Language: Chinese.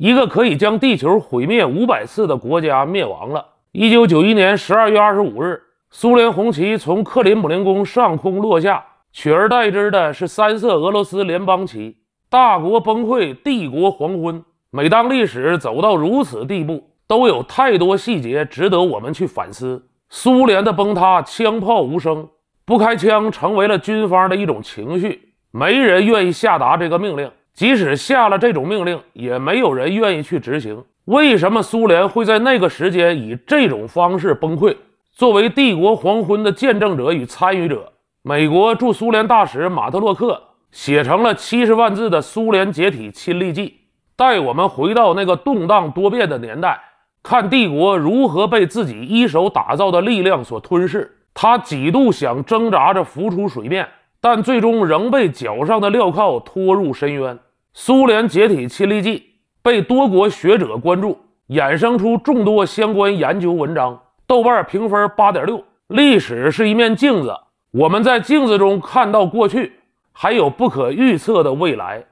一个可以将地球毁灭五百次的国家灭亡了。一九九一年十二月二十五日，苏联红旗从克林姆林宫上空落下，取而代之的是三色俄罗斯联邦旗。大国崩溃，帝国黄昏。每当历史走到如此地步，都有太多细节值得我们去反思。苏联的崩塌，枪炮无声，不开枪成为了军方的一种情绪，没人愿意下达这个命令。即使下了这种命令，也没有人愿意去执行。为什么苏联会在那个时间以这种方式崩溃？作为帝国黄昏的见证者与参与者，美国驻苏联大使马特洛克写成了七十万字的《苏联解体亲历记》，带我们回到那个动荡多变的年代，看帝国如何被自己一手打造的力量所吞噬。他几度想挣扎着浮出水面，但最终仍被脚上的镣铐拖入深渊。苏联解体亲历记被多国学者关注，衍生出众多相关研究文章。豆瓣评分八点六。历史是一面镜子，我们在镜子中看到过去，还有不可预测的未来。